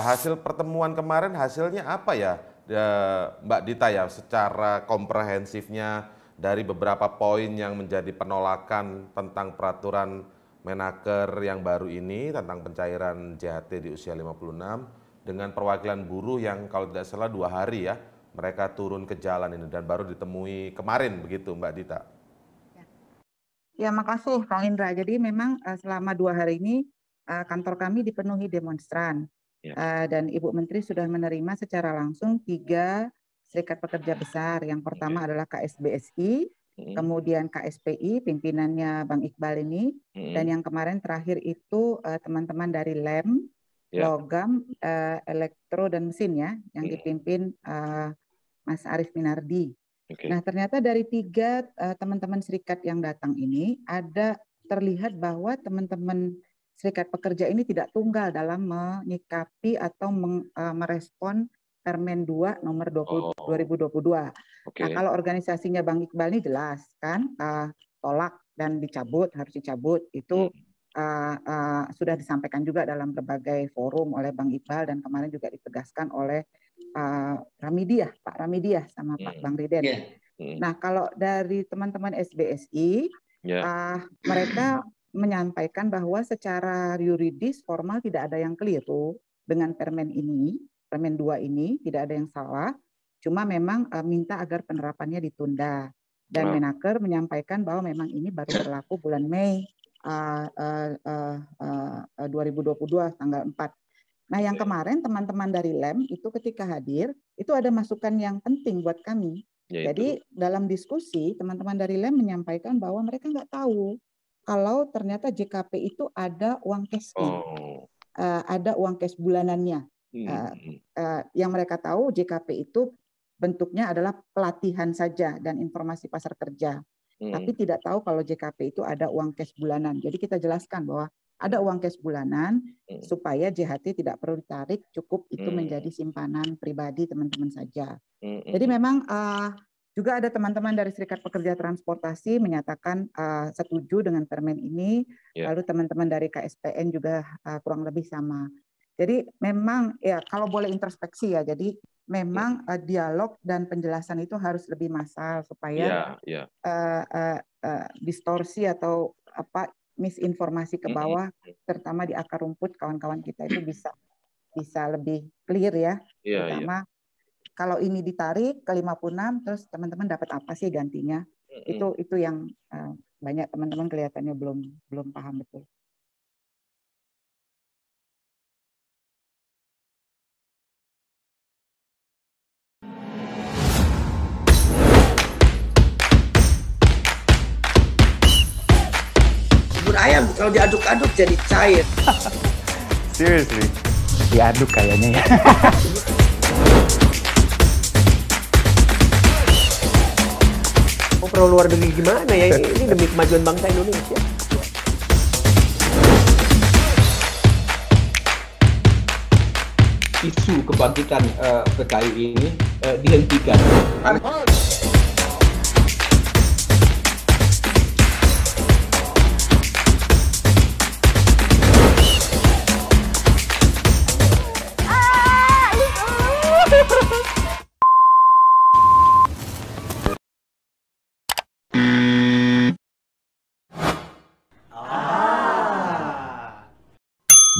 Hasil pertemuan kemarin hasilnya apa ya, ya Mbak Dita ya secara komprehensifnya dari beberapa poin yang menjadi penolakan tentang peraturan menaker yang baru ini tentang pencairan JHT di usia 56 dengan perwakilan buruh yang kalau tidak salah dua hari ya mereka turun ke jalan ini dan baru ditemui kemarin begitu Mbak Dita. Ya, ya makasih Kang Indra. Jadi memang eh, selama dua hari ini eh, kantor kami dipenuhi demonstran Ya. Uh, dan Ibu Menteri sudah menerima secara langsung tiga serikat pekerja besar. Yang pertama ya. adalah KSBSI, hmm. kemudian KSPI, pimpinannya Bang Iqbal ini, hmm. dan yang kemarin terakhir itu eh, teman-teman uh, dari LEM, ya. Logam, uh, Elektro dan Mesin ya, yang hmm. dipimpin uh, Mas Arief Minardi. Okay. Nah ternyata dari tiga teman-teman uh, teman -teman serikat yang datang ini ada terlihat bahwa teman-teman serikat pekerja ini tidak tunggal dalam menyikapi atau meng, uh, merespon Permen 2 nomor 20, oh. 2022. Okay. Nah, kalau organisasinya Bang Iqbal ini jelas kan uh, tolak dan dicabut harus dicabut itu uh, uh, sudah disampaikan juga dalam berbagai forum oleh Bang Iqbal dan kemarin juga ditegaskan oleh uh, Ramidiah, Pak Ramidiah sama hmm. Pak Bang Riden. Yeah. Hmm. Nah, kalau dari teman-teman SBSI yeah. Ya. uh, mereka menyampaikan bahwa secara yuridis formal tidak ada yang keliru dengan permen ini, permen 2 ini tidak ada yang salah. Cuma memang eh, minta agar penerapannya ditunda dan nah. Menaker menyampaikan bahwa memang ini baru berlaku bulan Mei uh, uh, uh, uh, 2022 tanggal 4. Nah, yang kemarin teman-teman dari LEM itu ketika hadir itu ada masukan yang penting buat kami. Yaitu. Jadi dalam diskusi teman-teman dari LEM menyampaikan bahwa mereka nggak tahu kalau ternyata JKP itu ada uang cash oh. uh, ada uang cash bulanannya. Hmm. Uh, uh, yang mereka tahu JKP itu bentuknya adalah pelatihan saja dan informasi pasar kerja. Hmm. Tapi tidak tahu kalau JKP itu ada uang cash bulanan. Jadi kita jelaskan bahwa ada uang cash bulanan hmm. supaya JHT tidak perlu ditarik, cukup itu hmm. menjadi simpanan pribadi teman-teman saja. Hmm. hmm Jadi memang uh, juga ada teman-teman dari Serikat Pekerja Transportasi menyatakan uh, setuju dengan permen ini, yeah. lalu teman-teman dari KSPN juga uh, kurang lebih sama. Jadi memang ya kalau boleh introspeksi ya, jadi memang yeah. Ya. uh, dialog dan penjelasan itu harus lebih massal supaya yeah, ya, ya. yeah. Uh, eh, uh, uh, distorsi atau apa misinformasi ke bawah, mm -hmm. terutama di akar rumput kawan-kawan kita itu bisa bisa lebih clear ya, yeah, terutama yeah kalau ini ditarik ke 56 terus teman-teman dapat apa sih gantinya? Mm -hmm. Itu itu yang uh, banyak teman-teman kelihatannya belum belum paham betul. ayam kalau diaduk-aduk jadi cair. Seriously, diaduk kayaknya ya. pro luar negeri gimana ya ini, ini demi kemajuan bangsa Indonesia isu kebangkitan uh, PKI ini uh, dihentikan. Aduh.